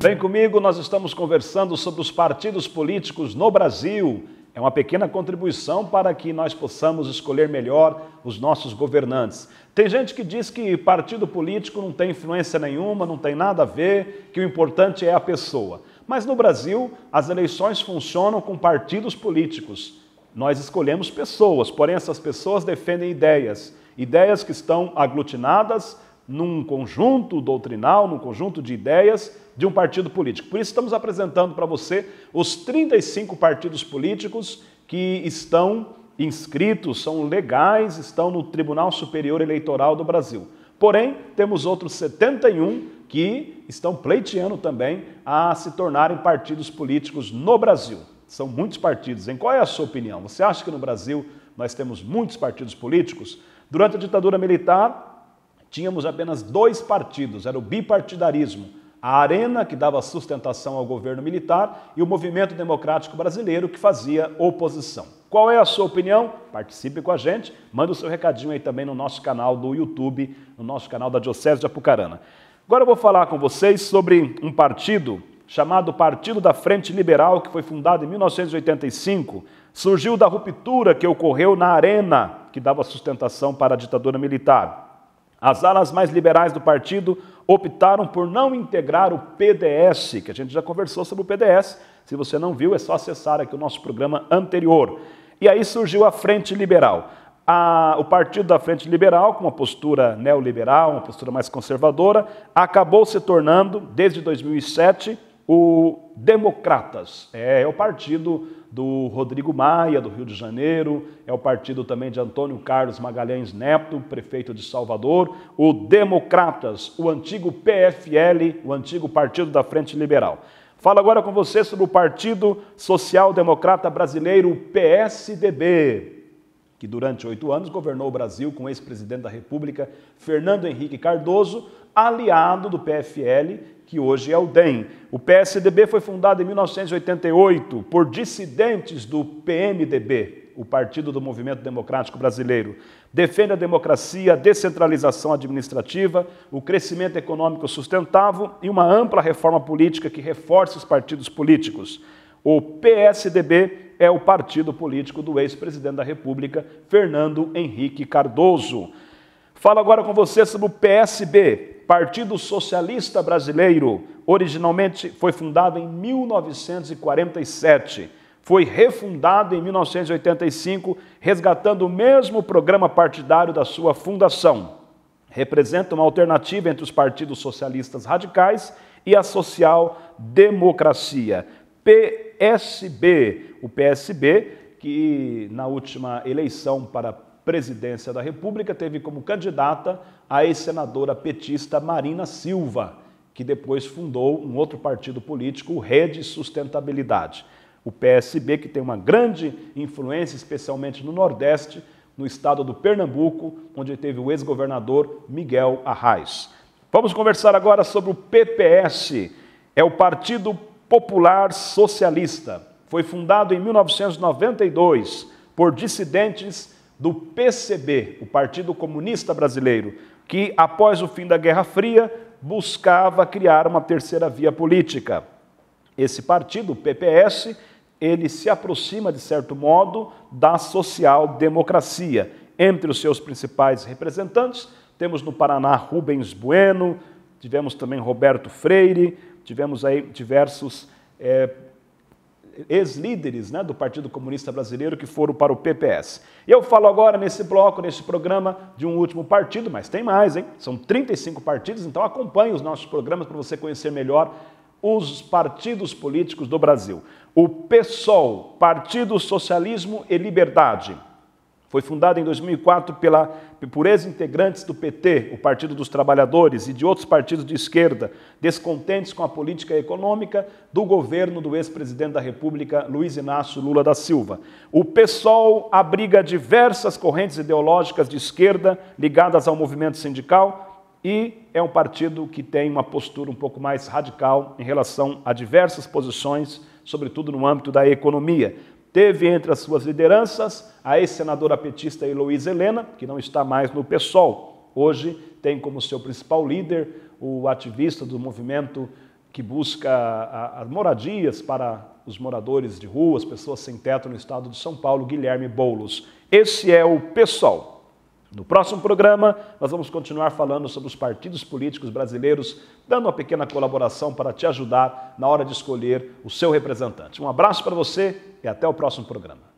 Vem comigo, nós estamos conversando sobre os partidos políticos no Brasil. É uma pequena contribuição para que nós possamos escolher melhor os nossos governantes. Tem gente que diz que partido político não tem influência nenhuma, não tem nada a ver, que o importante é a pessoa. Mas no Brasil, as eleições funcionam com partidos políticos. Nós escolhemos pessoas, porém essas pessoas defendem ideias, ideias que estão aglutinadas num conjunto doutrinal, num conjunto de ideias de um partido político. Por isso, estamos apresentando para você os 35 partidos políticos que estão inscritos, são legais, estão no Tribunal Superior Eleitoral do Brasil. Porém, temos outros 71 que estão pleiteando também a se tornarem partidos políticos no Brasil. São muitos partidos. Em qual é a sua opinião? Você acha que no Brasil nós temos muitos partidos políticos? Durante a ditadura militar, tínhamos apenas dois partidos, era o bipartidarismo, a Arena, que dava sustentação ao governo militar, e o Movimento Democrático Brasileiro, que fazia oposição. Qual é a sua opinião? Participe com a gente, manda o seu recadinho aí também no nosso canal do YouTube, no nosso canal da Diocese de Apucarana. Agora eu vou falar com vocês sobre um partido chamado Partido da Frente Liberal, que foi fundado em 1985, surgiu da ruptura que ocorreu na Arena, que dava sustentação para a ditadura militar. As alas mais liberais do partido optaram por não integrar o PDS, que a gente já conversou sobre o PDS. Se você não viu, é só acessar aqui o nosso programa anterior. E aí surgiu a Frente Liberal. A, o Partido da Frente Liberal, com uma postura neoliberal, uma postura mais conservadora, acabou se tornando, desde 2007, o Democratas é, é o partido do Rodrigo Maia, do Rio de Janeiro, é o partido também de Antônio Carlos Magalhães Neto, prefeito de Salvador. O Democratas, o antigo PFL, o antigo Partido da Frente Liberal. Falo agora com você sobre o Partido Social Democrata Brasileiro, PSDB que durante oito anos governou o Brasil com o ex-presidente da República, Fernando Henrique Cardoso, aliado do PFL, que hoje é o DEM. O PSDB foi fundado em 1988 por dissidentes do PMDB, o Partido do Movimento Democrático Brasileiro. Defende a democracia, a descentralização administrativa, o crescimento econômico sustentável e uma ampla reforma política que reforce os partidos políticos. O PSDB é o partido político do ex-presidente da República, Fernando Henrique Cardoso. Falo agora com você sobre o PSB, Partido Socialista Brasileiro. Originalmente foi fundado em 1947. Foi refundado em 1985, resgatando o mesmo programa partidário da sua fundação. Representa uma alternativa entre os partidos socialistas radicais e a social-democracia. P PSB. O PSB, que na última eleição para presidência da República teve como candidata a ex-senadora petista Marina Silva, que depois fundou um outro partido político, o Rede Sustentabilidade. O PSB, que tem uma grande influência, especialmente no Nordeste, no estado do Pernambuco, onde teve o ex-governador Miguel Arraes. Vamos conversar agora sobre o PPS. É o Partido Popular Socialista. Foi fundado em 1992 por dissidentes do PCB, o Partido Comunista Brasileiro, que após o fim da Guerra Fria buscava criar uma terceira via política. Esse partido, o PPS, ele se aproxima de certo modo da social-democracia. Entre os seus principais representantes, temos no Paraná Rubens Bueno, tivemos também Roberto Freire, Tivemos aí diversos é, ex-líderes né, do Partido Comunista Brasileiro que foram para o PPS. Eu falo agora nesse bloco, nesse programa, de um último partido, mas tem mais, hein? São 35 partidos, então acompanhe os nossos programas para você conhecer melhor os partidos políticos do Brasil. O PSOL, Partido Socialismo e Liberdade. Foi fundada em 2004 pela, por ex-integrantes do PT, o Partido dos Trabalhadores, e de outros partidos de esquerda, descontentes com a política econômica do governo do ex-presidente da República, Luiz Inácio Lula da Silva. O PSOL abriga diversas correntes ideológicas de esquerda ligadas ao movimento sindical e é um partido que tem uma postura um pouco mais radical em relação a diversas posições, sobretudo no âmbito da economia. Teve entre as suas lideranças a ex-senadora petista Heloísa Helena, que não está mais no PSOL. Hoje tem como seu principal líder o ativista do movimento que busca moradias para os moradores de ruas, pessoas sem teto no estado de São Paulo, Guilherme Boulos. Esse é o PSOL. No próximo programa, nós vamos continuar falando sobre os partidos políticos brasileiros, dando uma pequena colaboração para te ajudar na hora de escolher o seu representante. Um abraço para você e até o próximo programa.